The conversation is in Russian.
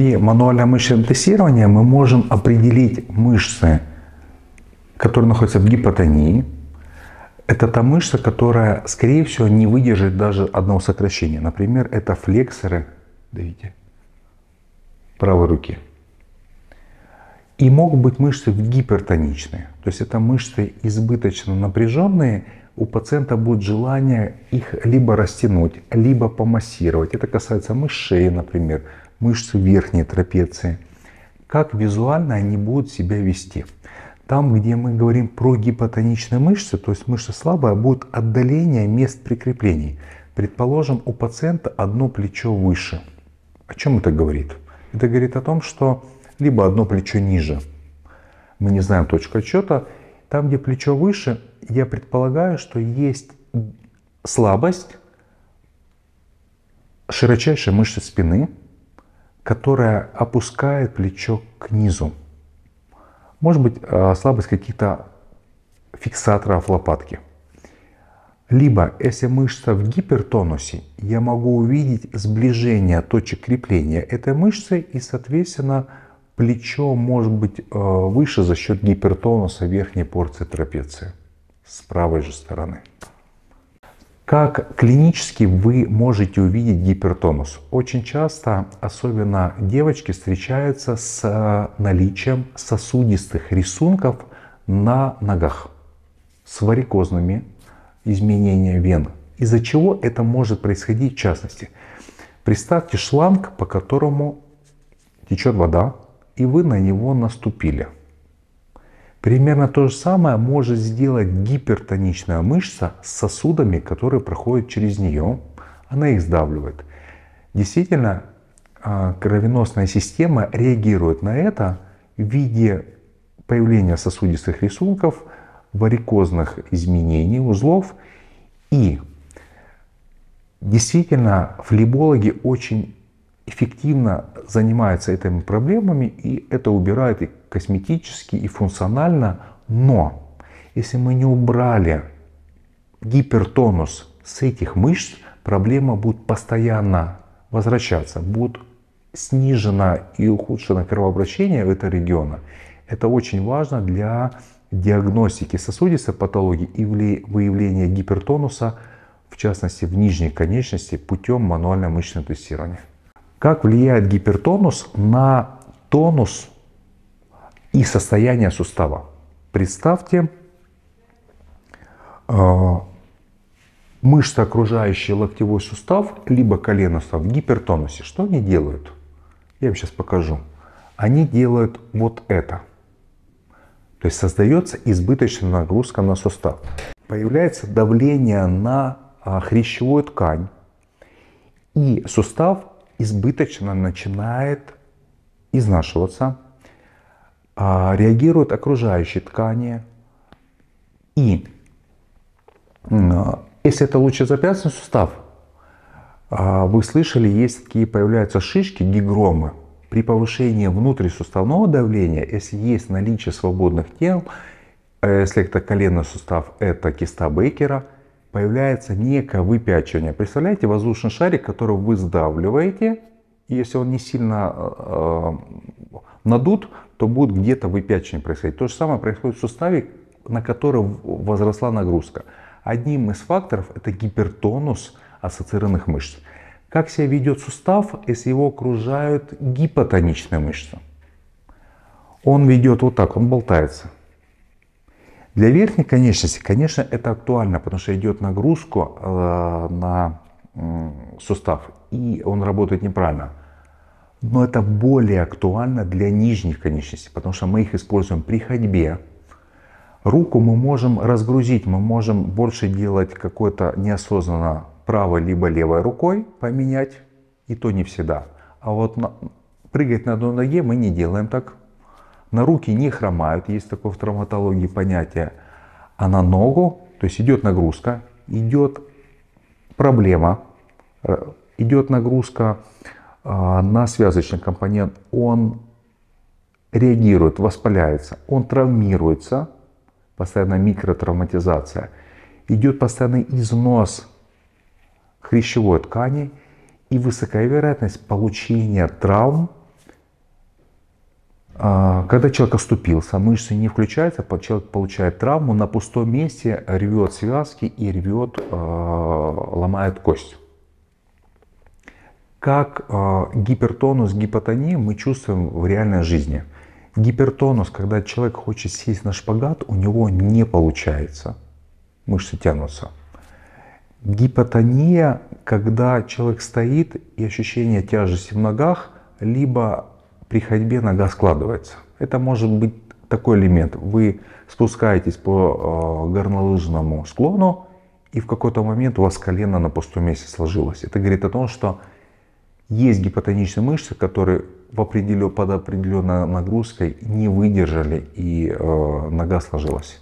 при мануальном мышечном тестировании мы можем определить мышцы, которые находятся в гипотонии. Это та мышца, которая, скорее всего, не выдержит даже одного сокращения. Например, это флексоры, давите, правой руки. И могут быть мышцы гипертоничные, то есть это мышцы избыточно напряженные, у пациента будет желание их либо растянуть, либо помассировать. Это касается мышей, например, мышцы верхней трапеции. Как визуально они будут себя вести. Там, где мы говорим про гипотоничные мышцы, то есть мышца слабая, будет отдаление мест прикреплений. Предположим, у пациента одно плечо выше. О чем это говорит? Это говорит о том, что либо одно плечо ниже. Мы не знаем точку отчета. Там, где плечо выше, я предполагаю, что есть слабость широчайшей мышцы спины, которая опускает плечо к низу. Может быть, э, слабость каких-то фиксаторов лопатки. Либо, если мышца в гипертонусе, я могу увидеть сближение точек крепления этой мышцы и, соответственно, плечо может быть э, выше за счет гипертонуса верхней порции трапеции с правой же стороны. Как клинически вы можете увидеть гипертонус? Очень часто, особенно девочки, встречаются с э, наличием сосудистых рисунков на ногах с варикозными изменениями вен. Из-за чего это может происходить в частности? Представьте шланг, по которому течет вода, и вы на него наступили – Примерно то же самое может сделать гипертоничная мышца с сосудами, которые проходят через нее. Она их сдавливает. Действительно, а, кровеносная система реагирует на это в виде появления сосудистых рисунков, варикозных изменений узлов. И действительно, флебологи очень эффективно занимается этими проблемами, и это убирает и косметически, и функционально. Но если мы не убрали гипертонус с этих мышц, проблема будет постоянно возвращаться, будет снижено и ухудшено кровообращение в этого региона. Это очень важно для диагностики сосудистой патологии и выявления гипертонуса, в частности в нижней конечности, путем мануального мышечного тестирования. Как влияет гипертонус на тонус и состояние сустава? Представьте, э, мышцы, окружающие локтевой сустав, либо колено в гипертонусе, что они делают? Я вам сейчас покажу. Они делают вот это. То есть создается избыточная нагрузка на сустав. Появляется давление на а, хрящевую ткань, и сустав избыточно начинает изнашиваться, а, реагируют окружающие ткани. И а, если это лучезапястный сустав, а, вы слышали, есть такие появляются шишки, гигромы. При повышении внутрисуставного давления, если есть наличие свободных тел, э, если это коленный сустав, это киста Бейкера – появляется некое выпячивание. Представляете, воздушный шарик, который вы сдавливаете, и если он не сильно э, э надут, то будет где-то выпячивание происходить. То же самое происходит в суставе, на который возросла нагрузка. Одним из факторов это гипертонус ассоциированных мышц. Как себя ведет сустав, если его окружают гипотоничные мышцы? Он ведет вот так, он болтается. Для верхней конечности, конечно, это актуально, потому что идет нагрузку э, на сустав, и он работает неправильно. Но это более актуально для нижних конечностей, потому что мы их используем при ходьбе. Руку мы можем разгрузить, мы можем больше делать какое то неосознанно правой либо левой рукой поменять, и то не всегда. А вот прыгать на одной ноге мы не делаем так, на руки не хромают, есть такое в травматологии понятие, а на ногу, то есть идет нагрузка, идет проблема, э, идет нагрузка э, на связочный компонент, он реагирует, воспаляется, он травмируется, постоянно микротравматизация, идет постоянный износ хрящевой ткани и высокая вероятность получения травм а, когда человек оступился, мышцы не включаются, человек получает травму, на пустом месте рвет связки и рвет, а, ломает кость. Как а, гипертонус, гипотония мы чувствуем в реальной жизни. Гипертонус, когда человек хочет сесть на шпагат, у него не получается. Мышцы тянутся. Гипотония, когда человек стоит и ощущение тяжести в ногах, либо при ходьбе нога складывается. Это может быть такой элемент. Вы спускаетесь по э, горнолыжному склону, и в какой-то момент у вас колено на пустом месте сложилось. Это говорит о том, что есть гипотоничные мышцы, которые в определен, под определенной нагрузкой не выдержали и э, нога сложилась.